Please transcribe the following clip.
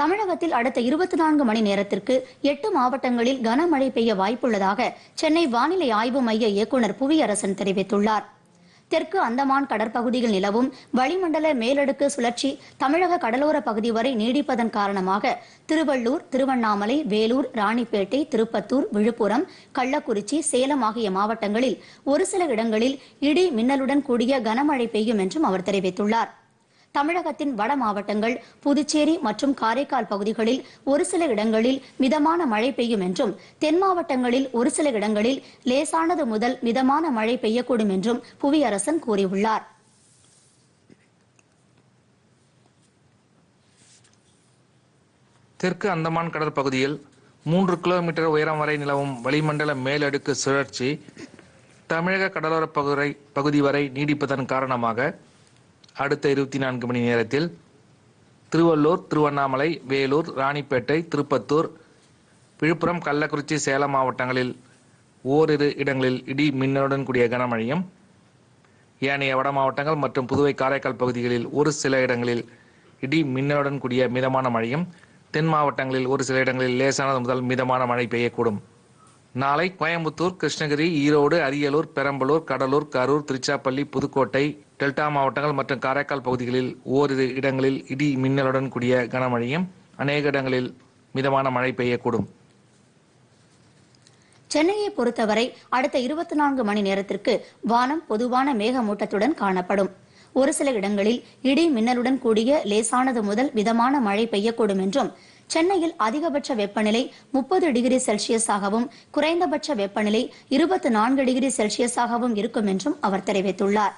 தமிழகத்தில் அடுத்த இருபத்தி நான்கு மணி நேரத்திற்கு எட்டு மாவட்டங்களில் கனமழை பெய்ய வாய்ப்புள்ளதாக சென்னை வானிலை ஆய்வு மைய இயக்குநர் புவியரசன் தெரிவித்துள்ளார் தெற்கு அந்தமான் கடற்பகுதியில் நிலவும் வளிமண்டல மேலடுக்கு சுழற்சி தமிழக கடலோர பகுதி வரை நீடிப்பதன் காரணமாக திருவள்ளூர் திருவண்ணாமலை வேலூர் ராணிப்பேட்டை திருப்பத்தூர் விழுப்புரம் கள்ளக்குறிச்சி சேலம் ஆகிய மாவட்டங்களில் ஒரு சில இடங்களில் இடி மின்னலுடன் கூடிய கனமழை பெய்யும் என்றும் அவர் தெரிவித்துள்ளாா் தமிழகத்தின் வட மாவட்டங்கள் புதுச்சேரி மற்றும் காரைக்கால் பகுதிகளில் ஒரு சில இடங்களில் மிதமான மழை பெய்யும் என்றும் தென் மாவட்டங்களில் ஒரு சில இடங்களில் லேசானது முதல் மிதமான மழை பெய்யக்கூடும் என்றும் புவியரசன் கூறியுள்ளார் தெற்கு அந்தமான் கடற்பகுதியில் மூன்று கிலோமீட்டர் உயரம் வரை நிலவும் வளிமண்டல மேலடுக்கு சுழற்சி தமிழக கடலோர பகுதி பகுதி வரை நீடிப்பதன் காரணமாக அடுத்த இருபத்தி நான்கு மணி நேரத்தில் திருவள்ளூர் திருவண்ணாமலை வேலூர் ராணிப்பேட்டை திருப்பத்தூர் விழுப்புரம் கள்ளக்குறிச்சி சேலம் மாவட்டங்களில் ஓரிரு இடங்களில் இடி மின்னலுடன் கூடிய கனமழையும் ஏனைய வட மாவட்டங்கள் மற்றும் புதுவை காரைக்கால் பகுதிகளில் ஒரு சில இடங்களில் இடி மின்னலுடன் கூடிய மிதமான மழையும் தென் மாவட்டங்களில் ஒரு சில இடங்களில் லேசானது முதல் மிதமான மழை பெய்யக்கூடும் நாளை கோயம்புத்தூர் கிருஷ்ணகிரி ஈரோடு அரியலூர் பெரம்பலூர் கடலூர் கரூர் திருச்சாப்பள்ளி புதுக்கோட்டை டெல்டா மாவட்டங்கள் மற்றும் காரைக்கால் பகுதிகளில் ஓரிரு இடங்களில் இடி மின்னலுடன் கூடிய கனமழையும் அநேக இடங்களில் மிதமான மழை பெய்யக்கூடும் சென்னையை பொறுத்தவரை அடுத்த இருபத்தி நான்கு மணி நேரத்திற்கு வானம் பொதுவான மேகமூட்டத்துடன் காணப்படும் ஒரு சில இடங்களில் இடி மின்னலுடன் கூடிய லேசானது முதல் மிதமான மழை பெய்யக்கூடும் என்றும் சென்னையில் அதிகபட்ச வெப்பநிலை முப்பது டிகிரி செல்சியஸாகவும் குறைந்தபட்ச வெப்பநிலை இருபத்தி நான்கு டிகிரி செல்சியஸாகவும் இருக்கும் என்றும் அவர் தெரிவித்துள்ளார்